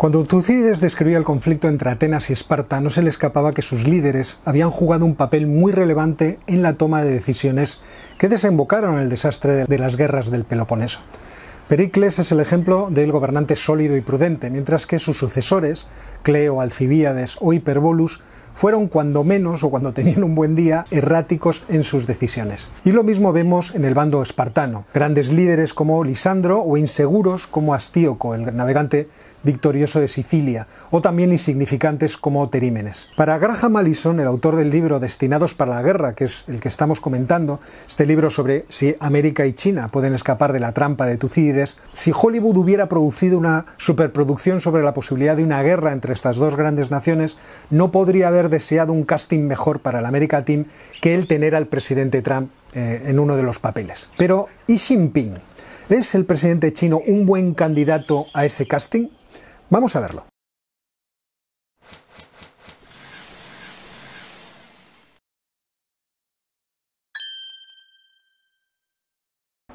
Cuando Tucídides describía el conflicto entre Atenas y Esparta, no se le escapaba que sus líderes habían jugado un papel muy relevante en la toma de decisiones que desembocaron en el desastre de las guerras del Peloponeso. Pericles es el ejemplo del gobernante sólido y prudente, mientras que sus sucesores, Cleo, Alcibíades o Hiperbolus, fueron cuando menos o cuando tenían un buen día erráticos en sus decisiones. Y lo mismo vemos en el bando espartano, grandes líderes como Lisandro o inseguros como Astíoco, el navegante victorioso de Sicilia, o también insignificantes como Terímenes. Para Graham Allison, el autor del libro Destinados para la Guerra, que es el que estamos comentando, este libro sobre si América y China pueden escapar de la trampa de Tucídides, si Hollywood hubiera producido una superproducción sobre la posibilidad de una guerra entre estas dos grandes naciones, no podría haber deseado un casting mejor para el América Team que el tener al presidente Trump eh, en uno de los papeles. Pero ¿y Jinping? ¿Es el presidente chino un buen candidato a ese casting? Vamos a verlo.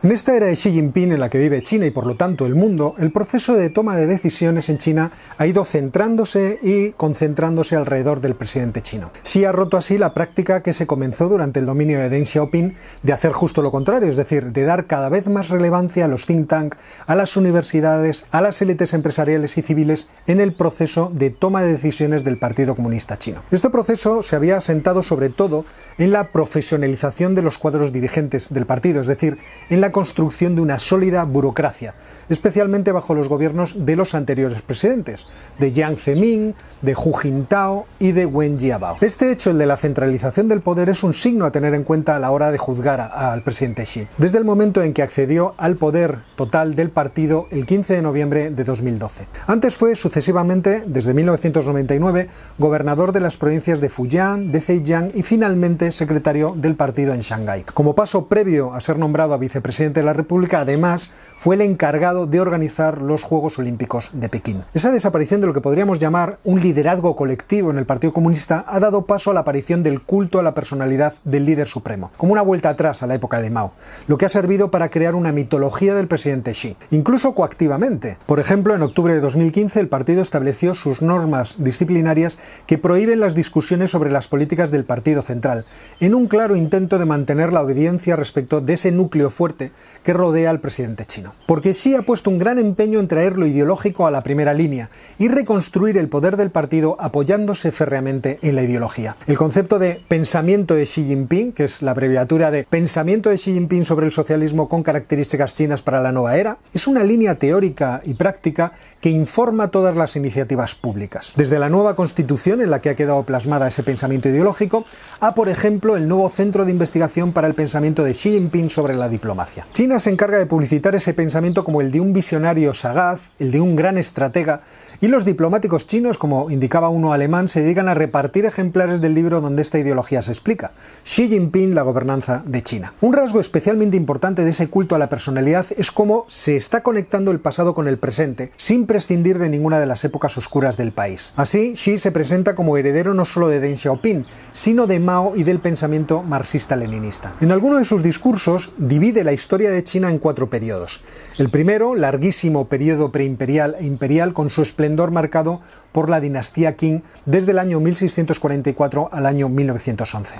En esta era de Xi Jinping en la que vive China y por lo tanto el mundo, el proceso de toma de decisiones en China ha ido centrándose y concentrándose alrededor del presidente chino. Xi ha roto así la práctica que se comenzó durante el dominio de Deng Xiaoping de hacer justo lo contrario, es decir, de dar cada vez más relevancia a los think tank, a las universidades, a las élites empresariales y civiles en el proceso de toma de decisiones del Partido Comunista Chino. Este proceso se había asentado sobre todo en la profesionalización de los cuadros dirigentes del partido, es decir, en la construcción de una sólida burocracia, especialmente bajo los gobiernos de los anteriores presidentes, de Jiang Zemin, de Hu Jintao y de Wen Jiabao. Este hecho, el de la centralización del poder, es un signo a tener en cuenta a la hora de juzgar al presidente Xi. Desde el momento en que accedió al poder total del partido el 15 de noviembre de 2012. Antes fue sucesivamente, desde 1999, gobernador de las provincias de Fujian, de Zhejiang y finalmente secretario del partido en Shanghái. Como paso previo a ser nombrado a vicepresidente de la República, además, fue el encargado de organizar los Juegos Olímpicos de Pekín. Esa desaparición de lo que podríamos llamar un liderazgo colectivo en el Partido Comunista ha dado paso a la aparición del culto a la personalidad del líder supremo, como una vuelta atrás a la época de Mao, lo que ha servido para crear una mitología del presidente Xi, incluso coactivamente. Por ejemplo, en octubre de 2015 el partido estableció sus normas disciplinarias que prohíben las discusiones sobre las políticas del Partido Central, en un claro intento de mantener la obediencia respecto de ese núcleo fuerte que rodea al presidente chino. Porque Xi ha puesto un gran empeño en traer lo ideológico a la primera línea y reconstruir el poder del partido apoyándose férreamente en la ideología. El concepto de pensamiento de Xi Jinping, que es la abreviatura de pensamiento de Xi Jinping sobre el socialismo con características chinas para la nueva era, es una línea teórica y práctica que informa todas las iniciativas públicas. Desde la nueva constitución en la que ha quedado plasmada ese pensamiento ideológico, a por ejemplo el nuevo Centro de Investigación para el Pensamiento de Xi Jinping sobre la Diplomacia. China. se encarga de publicitar ese pensamiento como el de un visionario sagaz, el de un gran estratega, y los diplomáticos chinos, como indicaba uno alemán, se dedican a repartir ejemplares del libro donde esta ideología se explica. Xi Jinping, la gobernanza de China. Un rasgo especialmente importante de ese culto a la personalidad es cómo se está conectando el pasado con el presente, sin prescindir de ninguna de las épocas oscuras del país. Así, Xi se presenta como heredero no solo de Deng Xiaoping, sino de Mao y del pensamiento marxista-leninista. En alguno de sus discursos divide la historia historia de China en cuatro periodos. El primero, larguísimo periodo preimperial e imperial con su esplendor marcado por la dinastía Qing desde el año 1644 al año 1911.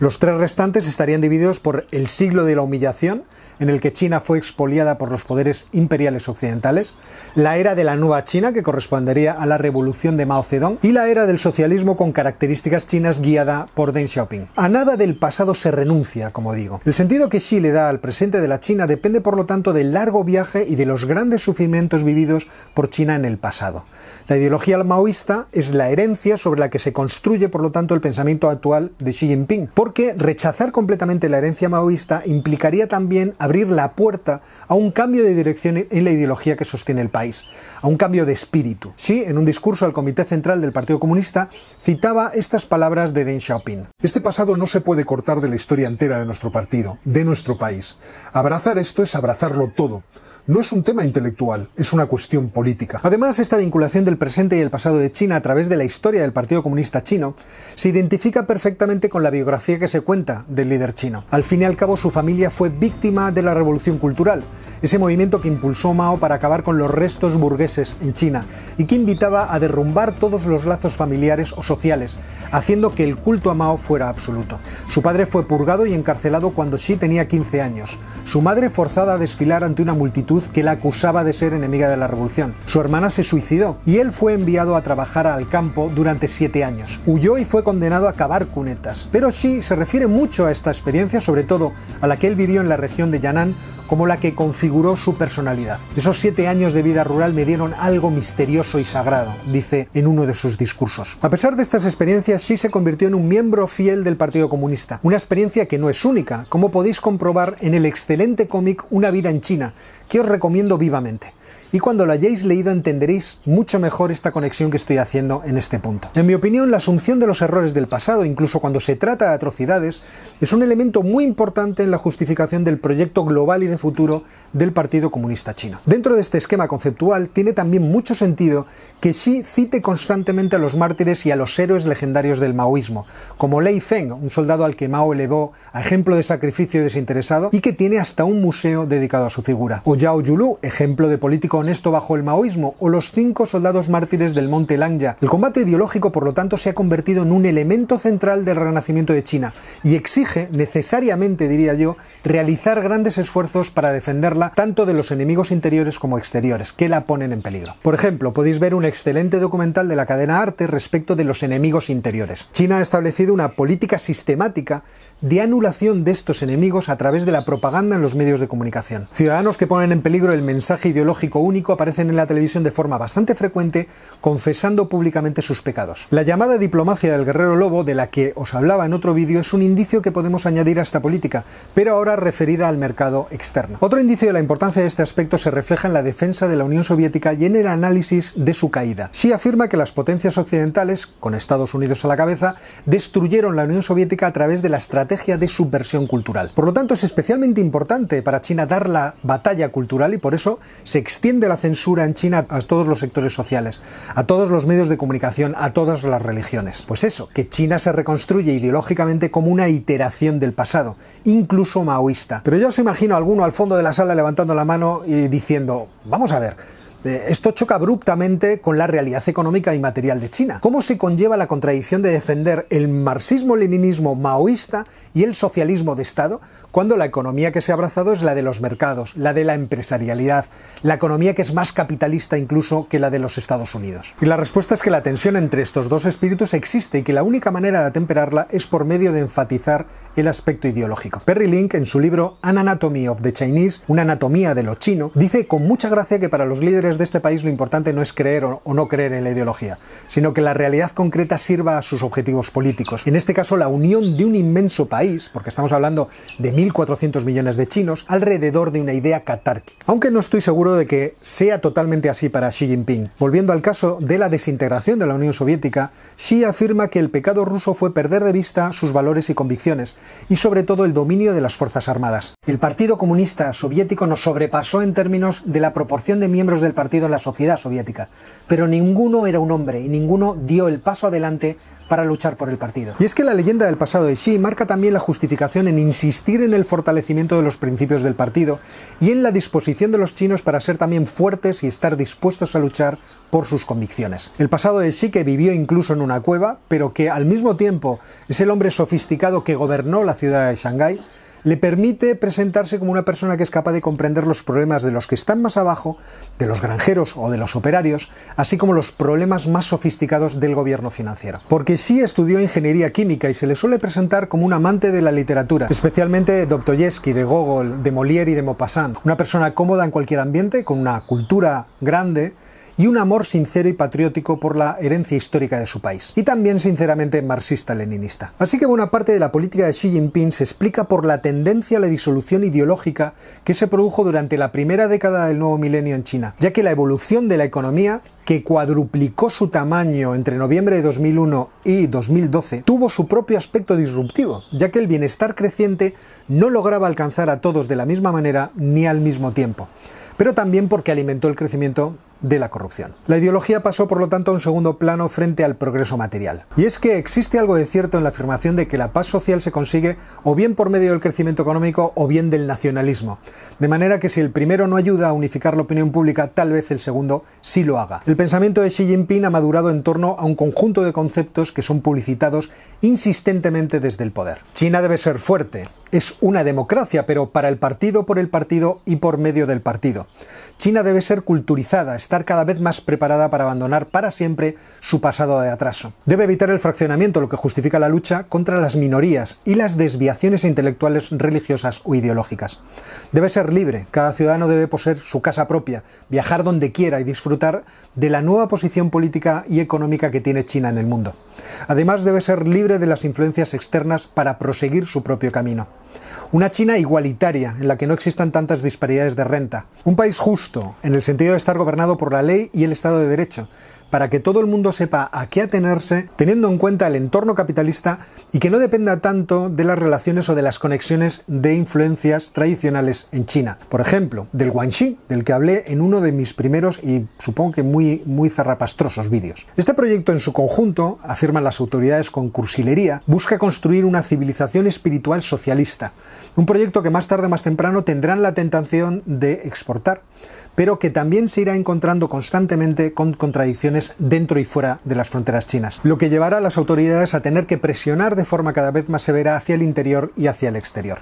Los tres restantes estarían divididos por el siglo de la humillación, en el que China fue expoliada por los poderes imperiales occidentales, la era de la nueva China, que correspondería a la revolución de Mao Zedong, y la era del socialismo con características chinas guiada por Deng Xiaoping. A nada del pasado se renuncia, como digo. El sentido que Xi le da al presente de la China depende por lo tanto del largo viaje y de los grandes sufrimientos vividos por China en el pasado. La ideología maoísta es la herencia sobre la que se construye por lo tanto el pensamiento actual de Xi Jinping, porque rechazar completamente la herencia maoísta implicaría también abrir la puerta a un cambio de dirección en la ideología que sostiene el país, a un cambio de espíritu. Xi, en un discurso al Comité Central del Partido Comunista, citaba estas palabras de Deng Xiaoping. Este pasado no se puede cortar de la historia entera de nuestro partido, de nuestro país. Abrazar esto es abrazarlo todo no es un tema intelectual, es una cuestión política. Además, esta vinculación del presente y el pasado de China a través de la historia del Partido Comunista Chino se identifica perfectamente con la biografía que se cuenta del líder chino. Al fin y al cabo, su familia fue víctima de la Revolución Cultural, ese movimiento que impulsó Mao para acabar con los restos burgueses en China y que invitaba a derrumbar todos los lazos familiares o sociales, haciendo que el culto a Mao fuera absoluto. Su padre fue purgado y encarcelado cuando Xi tenía 15 años. Su madre forzada a desfilar ante una multitud que la acusaba de ser enemiga de la revolución. Su hermana se suicidó y él fue enviado a trabajar al campo durante siete años. Huyó y fue condenado a cavar cunetas. Pero sí se refiere mucho a esta experiencia, sobre todo a la que él vivió en la región de Yanán, como la que configuró su personalidad. Esos siete años de vida rural me dieron algo misterioso y sagrado, dice en uno de sus discursos. A pesar de estas experiencias, sí se convirtió en un miembro fiel del Partido Comunista, una experiencia que no es única, como podéis comprobar en el excelente cómic Una vida en China, que os recomiendo vivamente y cuando lo hayáis leído entenderéis mucho mejor esta conexión que estoy haciendo en este punto. En mi opinión, la asunción de los errores del pasado, incluso cuando se trata de atrocidades, es un elemento muy importante en la justificación del proyecto global y de futuro del Partido Comunista Chino. Dentro de este esquema conceptual tiene también mucho sentido que Xi cite constantemente a los mártires y a los héroes legendarios del maoísmo, como Lei Feng, un soldado al que Mao elevó a ejemplo de sacrificio desinteresado y que tiene hasta un museo dedicado a su figura, o Yao Yulu, ejemplo de político esto bajo el maoísmo o los cinco soldados mártires del Monte Langya. El combate ideológico, por lo tanto, se ha convertido en un elemento central del renacimiento de China y exige, necesariamente diría yo, realizar grandes esfuerzos para defenderla tanto de los enemigos interiores como exteriores, que la ponen en peligro. Por ejemplo, podéis ver un excelente documental de la cadena Arte respecto de los enemigos interiores. China ha establecido una política sistemática de anulación de estos enemigos a través de la propaganda en los medios de comunicación. Ciudadanos que ponen en peligro el mensaje ideológico aparecen en la televisión de forma bastante frecuente, confesando públicamente sus pecados. La llamada diplomacia del guerrero lobo, de la que os hablaba en otro vídeo, es un indicio que podemos añadir a esta política, pero ahora referida al mercado externo. Otro indicio de la importancia de este aspecto se refleja en la defensa de la Unión Soviética y en el análisis de su caída. Xi afirma que las potencias occidentales, con Estados Unidos a la cabeza, destruyeron la Unión Soviética a través de la estrategia de subversión cultural. Por lo tanto, es especialmente importante para China dar la batalla cultural y por eso se extiende de la censura en China a todos los sectores sociales, a todos los medios de comunicación, a todas las religiones. Pues eso, que China se reconstruye ideológicamente como una iteración del pasado, incluso maoísta. Pero yo os imagino a alguno al fondo de la sala levantando la mano y diciendo, vamos a ver, eh, esto choca abruptamente con la realidad económica y material de China. ¿Cómo se conlleva la contradicción de defender el marxismo-leninismo maoísta y el socialismo de Estado cuando la economía que se ha abrazado es la de los mercados, la de la empresarialidad, la economía que es más capitalista incluso que la de los Estados Unidos? Y la respuesta es que la tensión entre estos dos espíritus existe y que la única manera de atemperarla es por medio de enfatizar el aspecto ideológico. Perry Link, en su libro An Anatomy of the Chinese, una anatomía de lo chino, dice con mucha gracia que para los líderes de este país lo importante no es creer o no creer en la ideología, sino que la realidad concreta sirva a sus objetivos políticos. En este caso, la unión de un inmenso país, porque estamos hablando de 1.400 millones de chinos, alrededor de una idea catárquica. Aunque no estoy seguro de que sea totalmente así para Xi Jinping. Volviendo al caso de la desintegración de la Unión Soviética, Xi afirma que el pecado ruso fue perder de vista sus valores y convicciones, y sobre todo el dominio de las Fuerzas Armadas. El Partido Comunista Soviético nos sobrepasó en términos de la proporción de miembros del partido en la sociedad soviética, pero ninguno era un hombre y ninguno dio el paso adelante para luchar por el partido. Y es que la leyenda del pasado de Xi marca también la justificación en insistir en el fortalecimiento de los principios del partido y en la disposición de los chinos para ser también fuertes y estar dispuestos a luchar por sus convicciones. El pasado de Xi que vivió incluso en una cueva, pero que al mismo tiempo es el hombre sofisticado que gobernó la ciudad de Shanghái, le permite presentarse como una persona que es capaz de comprender los problemas de los que están más abajo, de los granjeros o de los operarios, así como los problemas más sofisticados del gobierno financiero. Porque sí estudió ingeniería química y se le suele presentar como un amante de la literatura, especialmente de Dostoyevsky, de Gogol, de Molière y de Maupassant, una persona cómoda en cualquier ambiente, con una cultura grande, y un amor sincero y patriótico por la herencia histórica de su país, y también sinceramente marxista-leninista. Así que buena parte de la política de Xi Jinping se explica por la tendencia a la disolución ideológica que se produjo durante la primera década del nuevo milenio en China, ya que la evolución de la economía que cuadruplicó su tamaño entre noviembre de 2001 y 2012, tuvo su propio aspecto disruptivo, ya que el bienestar creciente no lograba alcanzar a todos de la misma manera ni al mismo tiempo, pero también porque alimentó el crecimiento de la corrupción. La ideología pasó por lo tanto a un segundo plano frente al progreso material. Y es que existe algo de cierto en la afirmación de que la paz social se consigue o bien por medio del crecimiento económico o bien del nacionalismo. De manera que si el primero no ayuda a unificar la opinión pública, tal vez el segundo sí lo haga. El pensamiento de Xi Jinping ha madurado en torno a un conjunto de conceptos que son publicitados insistentemente desde el poder. China debe ser fuerte, es una democracia, pero para el partido, por el partido y por medio del partido. China debe ser culturizada, estar cada vez más preparada para abandonar para siempre su pasado de atraso. Debe evitar el fraccionamiento, lo que justifica la lucha contra las minorías y las desviaciones intelectuales religiosas o ideológicas. Debe ser libre, cada ciudadano debe poseer su casa propia, viajar donde quiera y disfrutar de la nueva posición política y económica que tiene China en el mundo. Además, debe ser libre de las influencias externas para proseguir su propio camino. Una China igualitaria, en la que no existan tantas disparidades de renta. Un país justo, en el sentido de estar gobernado por la ley y el Estado de Derecho, para que todo el mundo sepa a qué atenerse, teniendo en cuenta el entorno capitalista y que no dependa tanto de las relaciones o de las conexiones de influencias tradicionales en China. Por ejemplo, del Guanxi, del que hablé en uno de mis primeros y supongo que muy, muy zarrapastrosos vídeos. Este proyecto en su conjunto, afirman las autoridades con cursilería, busca construir una civilización espiritual socialista, un proyecto que más tarde o más temprano tendrán la tentación de exportar, pero que también se irá encontrando constantemente con contradicciones dentro y fuera de las fronteras chinas, lo que llevará a las autoridades a tener que presionar de forma cada vez más severa hacia el interior y hacia el exterior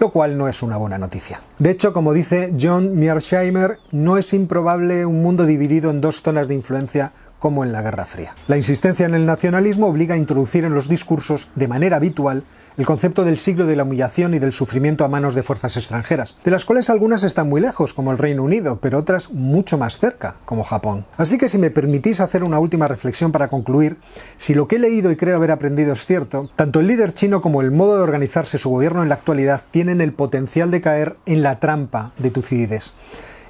lo cual no es una buena noticia. De hecho, como dice John Mearsheimer, no es improbable un mundo dividido en dos zonas de influencia como en la Guerra Fría. La insistencia en el nacionalismo obliga a introducir en los discursos, de manera habitual, el concepto del siglo de la humillación y del sufrimiento a manos de fuerzas extranjeras, de las cuales algunas están muy lejos, como el Reino Unido, pero otras mucho más cerca, como Japón. Así que si me permitís hacer una última reflexión para concluir, si lo que he leído y creo haber aprendido es cierto, tanto el líder chino como el modo de organizarse su gobierno en la actualidad tienen el potencial de caer en la trampa de Tucídides.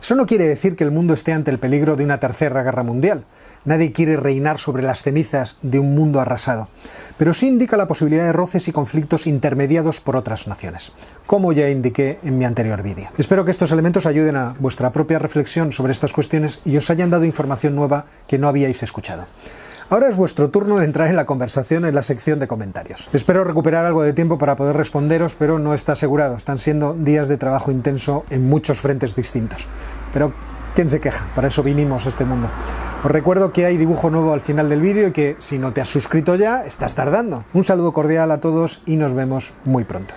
Eso no quiere decir que el mundo esté ante el peligro de una tercera guerra mundial, Nadie quiere reinar sobre las cenizas de un mundo arrasado, pero sí indica la posibilidad de roces y conflictos intermediados por otras naciones, como ya indiqué en mi anterior vídeo. Espero que estos elementos ayuden a vuestra propia reflexión sobre estas cuestiones y os hayan dado información nueva que no habíais escuchado. Ahora es vuestro turno de entrar en la conversación en la sección de comentarios. Espero recuperar algo de tiempo para poder responderos, pero no está asegurado. Están siendo días de trabajo intenso en muchos frentes distintos. Pero ¿Quién se queja? Para eso vinimos a este mundo. Os recuerdo que hay dibujo nuevo al final del vídeo y que si no te has suscrito ya, estás tardando. Un saludo cordial a todos y nos vemos muy pronto.